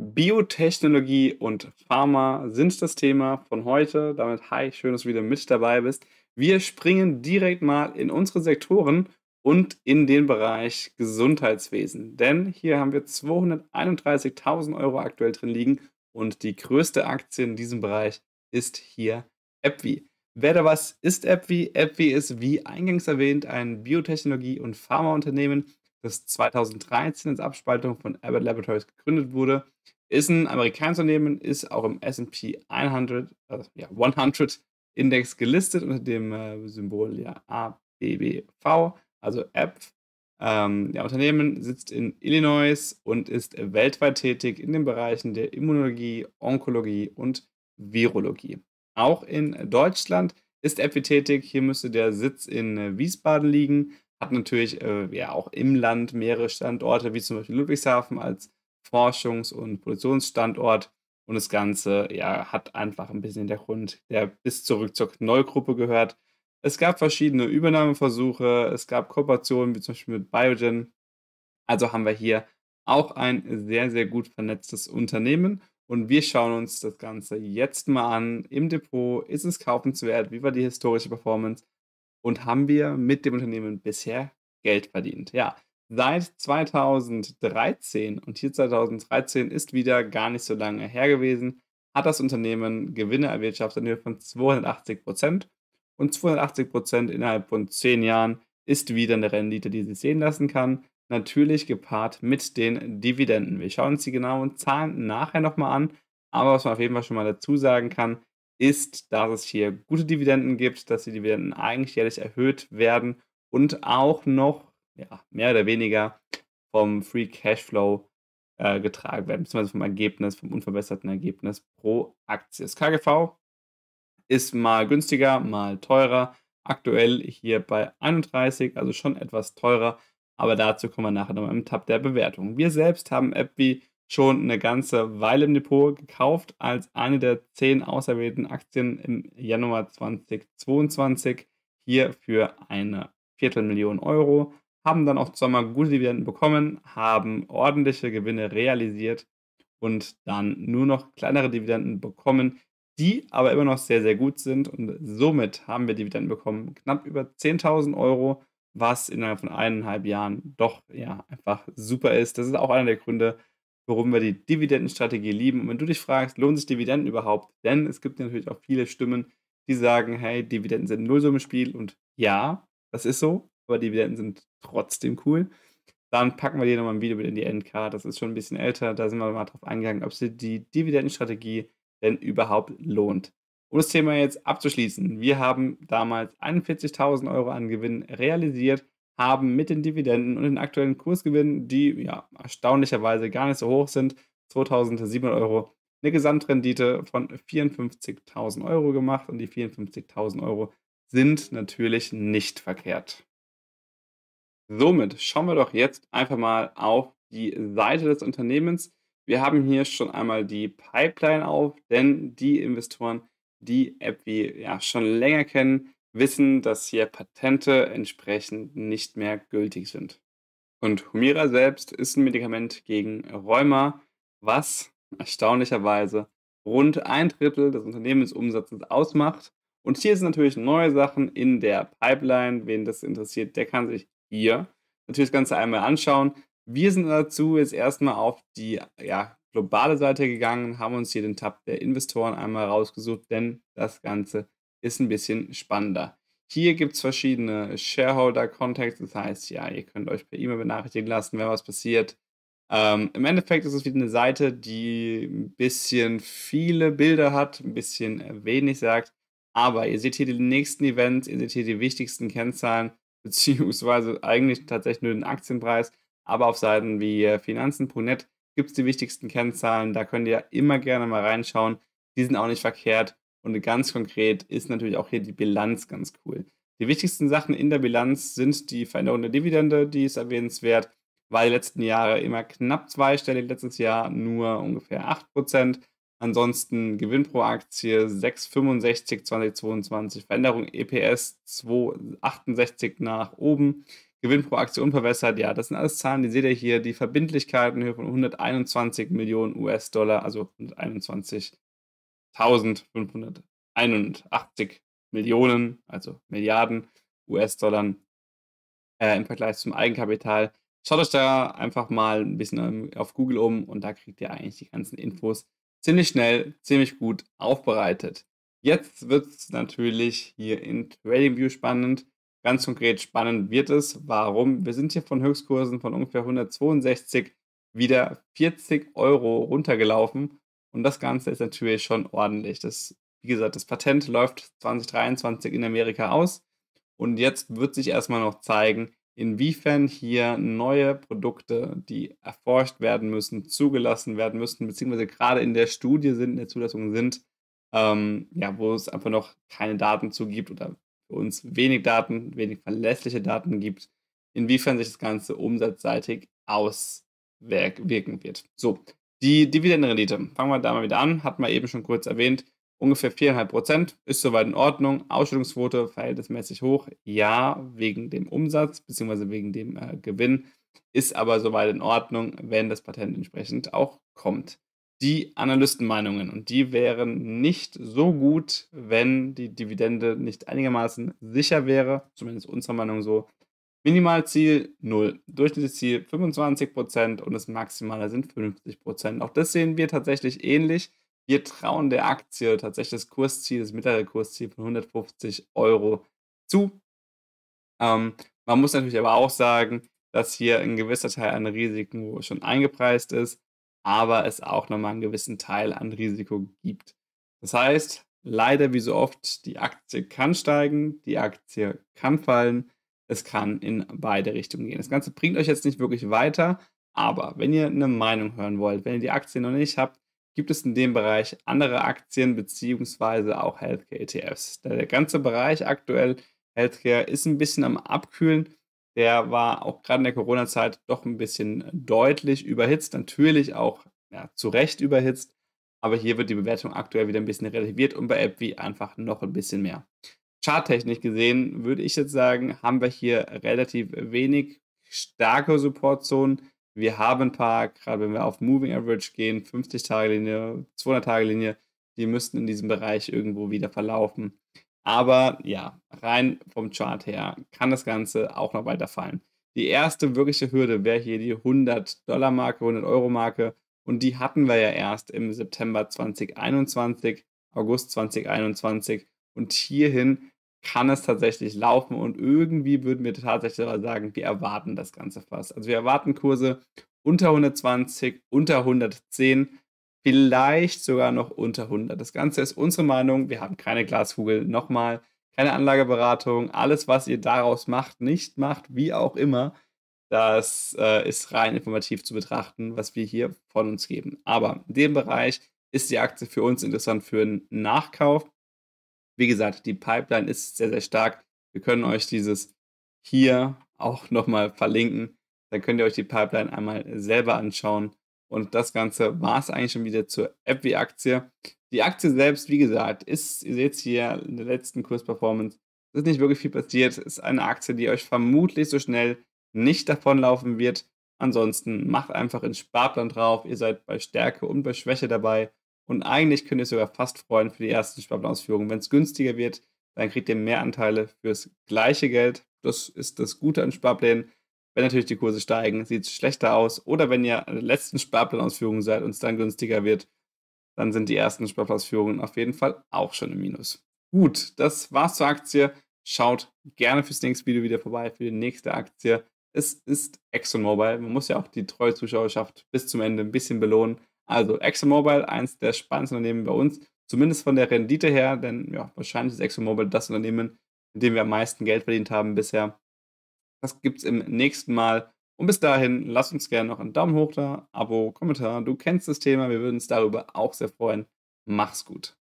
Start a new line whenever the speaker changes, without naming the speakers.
Biotechnologie und Pharma sind das Thema von heute. Damit hi, schön, dass du wieder mit dabei bist. Wir springen direkt mal in unsere Sektoren und in den Bereich Gesundheitswesen. Denn hier haben wir 231.000 Euro aktuell drin liegen und die größte Aktie in diesem Bereich ist hier AppWi. Wer da was ist AppWi? AppWi ist, wie eingangs erwähnt, ein Biotechnologie- und Pharmaunternehmen das 2013 als Abspaltung von Abbott Laboratories gegründet wurde. Ist ein amerikanisches Unternehmen, ist auch im SP 100, äh, ja, 100 Index gelistet unter dem äh, Symbol ja, ABBV, also App. Ähm, der Unternehmen sitzt in Illinois und ist weltweit tätig in den Bereichen der Immunologie, Onkologie und Virologie. Auch in Deutschland ist App tätig. Hier müsste der Sitz in äh, Wiesbaden liegen hat natürlich äh, ja auch im Land mehrere Standorte, wie zum Beispiel Ludwigshafen als Forschungs- und Produktionsstandort. Und das Ganze ja, hat einfach ein bisschen der Grund, der bis zurück zur knoll gehört. Es gab verschiedene Übernahmeversuche, es gab Kooperationen, wie zum Beispiel mit Biogen. Also haben wir hier auch ein sehr, sehr gut vernetztes Unternehmen. Und wir schauen uns das Ganze jetzt mal an. Im Depot ist es kaufenswert, wie war die historische Performance und haben wir mit dem Unternehmen bisher Geld verdient. Ja, seit 2013 und hier 2013 ist wieder gar nicht so lange her gewesen, hat das Unternehmen Gewinne erwirtschaftet in Höhe von 280 Prozent und 280 Prozent innerhalb von 10 Jahren ist wieder eine Rendite, die sich sehen lassen kann. Natürlich gepaart mit den Dividenden. Wir schauen uns die genauen Zahlen nachher nochmal an, aber was man auf jeden Fall schon mal dazu sagen kann, ist, dass es hier gute Dividenden gibt, dass die Dividenden eigentlich jährlich erhöht werden und auch noch ja, mehr oder weniger vom Free Cashflow äh, getragen werden, beziehungsweise vom Ergebnis, vom unverbesserten Ergebnis pro Aktie. Das KGV ist mal günstiger, mal teurer. Aktuell hier bei 31, also schon etwas teurer, aber dazu kommen wir nachher nochmal im Tab der Bewertung. Wir selbst haben AppWi schon eine ganze Weile im Depot gekauft, als eine der zehn auserwählten Aktien im Januar 2022 hier für eine Viertelmillion Euro, haben dann auch zweimal gute Dividenden bekommen, haben ordentliche Gewinne realisiert und dann nur noch kleinere Dividenden bekommen, die aber immer noch sehr, sehr gut sind und somit haben wir Dividenden bekommen, knapp über 10.000 Euro, was innerhalb von eineinhalb Jahren doch ja einfach super ist. Das ist auch einer der Gründe, warum wir die Dividendenstrategie lieben. Und wenn du dich fragst, lohnt sich Dividenden überhaupt? Denn es gibt natürlich auch viele Stimmen, die sagen, hey, Dividenden sind ein Nullsummenspiel und ja, das ist so, aber Dividenden sind trotzdem cool. Dann packen wir dir nochmal ein Video mit in die NK. Das ist schon ein bisschen älter. Da sind wir mal drauf eingegangen, ob sich die Dividendenstrategie denn überhaupt lohnt. Um das Thema jetzt abzuschließen. Wir haben damals 41.000 Euro an Gewinn realisiert haben mit den Dividenden und den aktuellen Kursgewinnen, die ja erstaunlicherweise gar nicht so hoch sind, 2700 Euro, eine Gesamtrendite von 54.000 Euro gemacht und die 54.000 Euro sind natürlich nicht verkehrt. Somit schauen wir doch jetzt einfach mal auf die Seite des Unternehmens. Wir haben hier schon einmal die Pipeline auf, denn die Investoren, die AppWi ja schon länger kennen, wissen, dass hier Patente entsprechend nicht mehr gültig sind. Und Humira selbst ist ein Medikament gegen Rheuma, was erstaunlicherweise rund ein Drittel des Unternehmensumsatzes ausmacht. Und hier sind natürlich neue Sachen in der Pipeline. Wen das interessiert, der kann sich hier natürlich das Ganze einmal anschauen. Wir sind dazu jetzt erstmal auf die ja, globale Seite gegangen, haben uns hier den Tab der Investoren einmal rausgesucht, denn das Ganze ist ein bisschen spannender. Hier gibt es verschiedene shareholder kontexte das heißt, ja, ihr könnt euch per E-Mail benachrichtigen lassen, wenn was passiert. Ähm, Im Endeffekt ist es wieder eine Seite, die ein bisschen viele Bilder hat, ein bisschen wenig sagt, aber ihr seht hier die nächsten Events, ihr seht hier die wichtigsten Kennzahlen, beziehungsweise eigentlich tatsächlich nur den Aktienpreis, aber auf Seiten wie äh, finanzen.net gibt es die wichtigsten Kennzahlen, da könnt ihr immer gerne mal reinschauen. Die sind auch nicht verkehrt. Und ganz konkret ist natürlich auch hier die Bilanz ganz cool. Die wichtigsten Sachen in der Bilanz sind die Veränderung der Dividende, die ist erwähnenswert, war die letzten Jahre immer knapp zweistellig, letztes Jahr nur ungefähr 8%. Ansonsten Gewinn pro Aktie 6,65 2022, Veränderung EPS 2,68 nach oben, Gewinn pro Aktie unverwässert, ja, das sind alles Zahlen, die seht ihr hier, die Verbindlichkeiten in Höhe von 121 Millionen US-Dollar, also 121 Millionen. 1581 Millionen, also Milliarden US-Dollar äh, im Vergleich zum Eigenkapital. Schaut euch da einfach mal ein bisschen ähm, auf Google um und da kriegt ihr eigentlich die ganzen Infos ziemlich schnell, ziemlich gut aufbereitet. Jetzt wird es natürlich hier in TradingView spannend. Ganz konkret spannend wird es. Warum? Wir sind hier von Höchstkursen von ungefähr 162 wieder 40 Euro runtergelaufen und das Ganze ist natürlich schon ordentlich. Das, wie gesagt, das Patent läuft 2023 in Amerika aus. Und jetzt wird sich erstmal noch zeigen, inwiefern hier neue Produkte, die erforscht werden müssen, zugelassen werden müssen, beziehungsweise gerade in der Studie sind, in der Zulassung sind, ähm, ja, wo es einfach noch keine Daten zu gibt oder für uns wenig Daten, wenig verlässliche Daten gibt, inwiefern sich das Ganze umsatzseitig auswirken wird. So, die Dividendenrendite, fangen wir da mal wieder an, hat man eben schon kurz erwähnt, ungefähr 4,5 ist soweit in Ordnung. Ausschüttungsquote verhältnismäßig hoch, ja, wegen dem Umsatz bzw. wegen dem äh, Gewinn, ist aber soweit in Ordnung, wenn das Patent entsprechend auch kommt. Die Analystenmeinungen, und die wären nicht so gut, wenn die Dividende nicht einigermaßen sicher wäre, zumindest unserer Meinung so, Minimalziel 0, Durchschnittsziel 25% und das Maximale sind 50%. Auch das sehen wir tatsächlich ähnlich. Wir trauen der Aktie tatsächlich das Kursziel, das mittlere Kursziel von 150 Euro zu. Ähm, man muss natürlich aber auch sagen, dass hier ein gewisser Teil an Risiken schon eingepreist ist, aber es auch nochmal einen gewissen Teil an Risiko gibt. Das heißt, leider wie so oft, die Aktie kann steigen, die Aktie kann fallen es kann in beide Richtungen gehen. Das Ganze bringt euch jetzt nicht wirklich weiter, aber wenn ihr eine Meinung hören wollt, wenn ihr die Aktien noch nicht habt, gibt es in dem Bereich andere Aktien bzw. auch Healthcare-ETFs. Der ganze Bereich aktuell Healthcare ist ein bisschen am Abkühlen. Der war auch gerade in der Corona-Zeit doch ein bisschen deutlich überhitzt, natürlich auch ja, zu Recht überhitzt, aber hier wird die Bewertung aktuell wieder ein bisschen relativiert und bei AppV einfach noch ein bisschen mehr charttechnisch gesehen, würde ich jetzt sagen, haben wir hier relativ wenig starke Supportzonen. Wir haben ein paar, gerade wenn wir auf Moving Average gehen, 50-Tage-Linie, 200-Tage-Linie, die müssten in diesem Bereich irgendwo wieder verlaufen. Aber ja, rein vom Chart her kann das Ganze auch noch weiter fallen. Die erste wirkliche Hürde wäre hier die 100-Dollar-Marke, 100-Euro-Marke. Und die hatten wir ja erst im September 2021, August 2021 und hierhin kann es tatsächlich laufen und irgendwie würden wir tatsächlich sagen, wir erwarten das Ganze fast. Also wir erwarten Kurse unter 120, unter 110, vielleicht sogar noch unter 100. Das Ganze ist unsere Meinung. Wir haben keine Glaskugel. Nochmal, keine Anlageberatung. Alles, was ihr daraus macht, nicht macht, wie auch immer, das äh, ist rein informativ zu betrachten, was wir hier von uns geben. Aber in dem Bereich ist die Aktie für uns interessant für einen Nachkauf wie gesagt, die Pipeline ist sehr, sehr stark. Wir können euch dieses hier auch nochmal verlinken. Dann könnt ihr euch die Pipeline einmal selber anschauen. Und das Ganze war es eigentlich schon wieder zur AppWi-Aktie. Die Aktie selbst, wie gesagt, ist, ihr seht es hier in der letzten Kursperformance, ist nicht wirklich viel passiert. Es Ist eine Aktie, die euch vermutlich so schnell nicht davonlaufen wird. Ansonsten macht einfach einen Sparplan drauf. Ihr seid bei Stärke und bei Schwäche dabei. Und eigentlich könnt ihr sogar fast freuen für die ersten Sparplanausführungen. Wenn es günstiger wird, dann kriegt ihr mehr Anteile fürs gleiche Geld. Das ist das Gute an Sparplänen. Wenn natürlich die Kurse steigen, sieht es schlechter aus. Oder wenn ihr an der letzten Sparplanausführung seid und es dann günstiger wird, dann sind die ersten Sparplanausführungen auf jeden Fall auch schon im Minus. Gut, das war's zur Aktie. Schaut gerne fürs nächste Video wieder vorbei für die nächste Aktie. Es ist ExxonMobil. Man muss ja auch die treue Zuschauerschaft bis zum Ende ein bisschen belohnen. Also ExxonMobil, eins der spannendsten Unternehmen bei uns, zumindest von der Rendite her, denn ja, wahrscheinlich ist ExxonMobil das Unternehmen, mit dem wir am meisten Geld verdient haben bisher. Das gibt es im nächsten Mal. Und bis dahin, lasst uns gerne noch einen Daumen hoch da, Abo, Kommentar. Du kennst das Thema, wir würden uns darüber auch sehr freuen. Mach's gut.